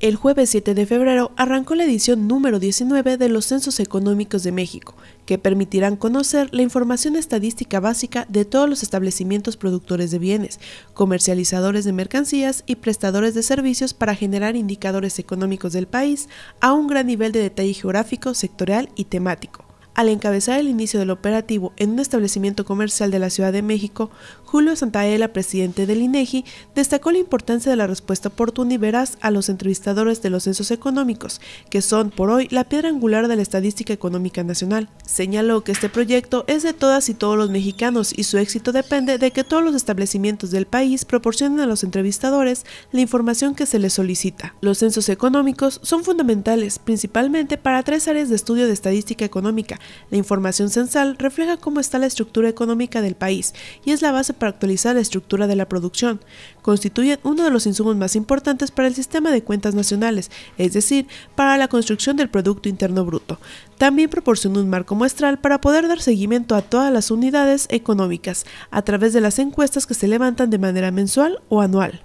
El jueves 7 de febrero arrancó la edición número 19 de los Censos Económicos de México, que permitirán conocer la información estadística básica de todos los establecimientos productores de bienes, comercializadores de mercancías y prestadores de servicios para generar indicadores económicos del país a un gran nivel de detalle geográfico, sectorial y temático. Al encabezar el inicio del operativo en un establecimiento comercial de la Ciudad de México, Julio Santaella, presidente del INEGI, e destacó la importancia de la respuesta oportuna y veraz a los entrevistadores de los censos económicos, que son por hoy la piedra angular de la estadística económica nacional. Señaló que este proyecto es de todas y todos los mexicanos y su éxito depende de que todos los establecimientos del país proporcionen a los entrevistadores la información que se les solicita. Los censos económicos son fundamentales principalmente para tres áreas de estudio de estadística económica, la información censal refleja cómo está la estructura económica del país y es la base para actualizar la estructura de la producción. Constituyen uno de los insumos más importantes para el sistema de cuentas nacionales, es decir, para la construcción del Producto Interno Bruto. También proporciona un marco muestral para poder dar seguimiento a todas las unidades económicas a través de las encuestas que se levantan de manera mensual o anual.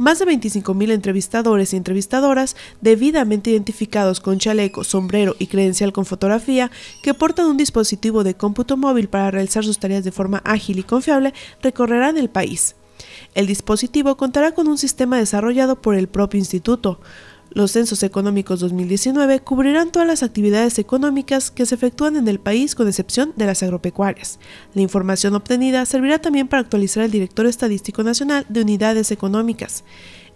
Más de 25.000 entrevistadores y entrevistadoras, debidamente identificados con chaleco, sombrero y credencial con fotografía, que portan un dispositivo de cómputo móvil para realizar sus tareas de forma ágil y confiable, recorrerán el país. El dispositivo contará con un sistema desarrollado por el propio instituto. Los censos económicos 2019 cubrirán todas las actividades económicas que se efectúan en el país con excepción de las agropecuarias. La información obtenida servirá también para actualizar el Director Estadístico Nacional de Unidades Económicas.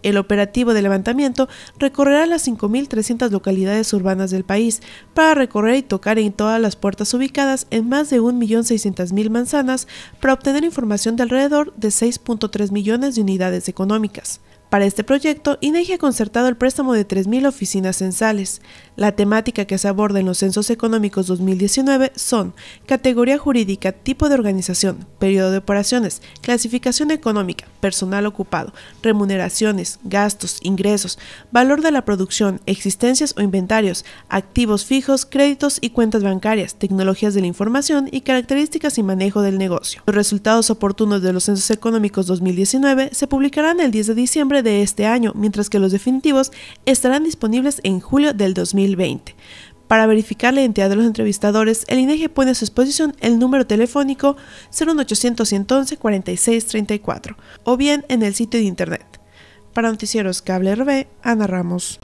El operativo de levantamiento recorrerá las 5.300 localidades urbanas del país para recorrer y tocar en todas las puertas ubicadas en más de 1.600.000 manzanas para obtener información de alrededor de 6.3 millones de unidades económicas. Para este proyecto, INEGI ha concertado el préstamo de 3.000 oficinas censales. La temática que se aborda en los Censos Económicos 2019 son categoría jurídica, tipo de organización, periodo de operaciones, clasificación económica, personal ocupado, remuneraciones, gastos, ingresos, valor de la producción, existencias o inventarios, activos fijos, créditos y cuentas bancarias, tecnologías de la información y características y manejo del negocio. Los resultados oportunos de los censos económicos 2019 se publicarán el 10 de diciembre de este año, mientras que los definitivos estarán disponibles en julio del 2020. Para verificar la identidad de los entrevistadores, el INEGI e pone a su exposición el número telefónico 01800 111 4634 o bien en el sitio de internet. Para Noticieros Cable RB, Ana Ramos.